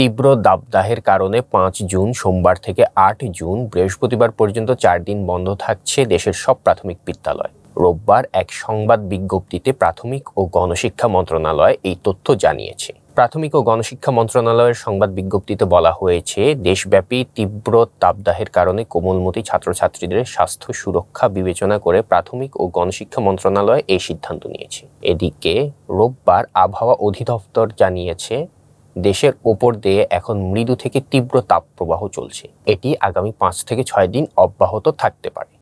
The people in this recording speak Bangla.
তীব্র দাবদাহের কারণে পাঁচ জুন সোমবার থেকে আট জুন বৃহস্পতিবার পর্যন্ত চার দিন বন্ধ থাকছে দেশের সব প্রাথমিক বিদ্যালয় রোববার এক সংবাদ বিজ্ঞপ্তিতে প্রাথমিক ও গণশিক্ষা মন্ত্রণালয় এই তথ্য জানিয়েছে প্রাথমিক ও গণশিক্ষা মন্ত্রণালয়ের সংবাদ বিজ্ঞপ্তিতে বলা হয়েছে দেশব্যাপী তীব্র তাপদাহের কারণে কোমলমতি ছাত্রছাত্রীদের স্বাস্থ্য সুরক্ষা বিবেচনা করে প্রাথমিক ও গণশিক্ষা মন্ত্রণালয় এই সিদ্ধান্ত নিয়েছে এদিকে রোববার আবহাওয়া অধিদপ্তর জানিয়েছে দেশের ওপর দিয়ে এখন মৃদু থেকে তীব্র তাপপ্রবাহ চলছে এটি আগামী পাঁচ থেকে ছয় দিন অব্যাহত থাকতে পারে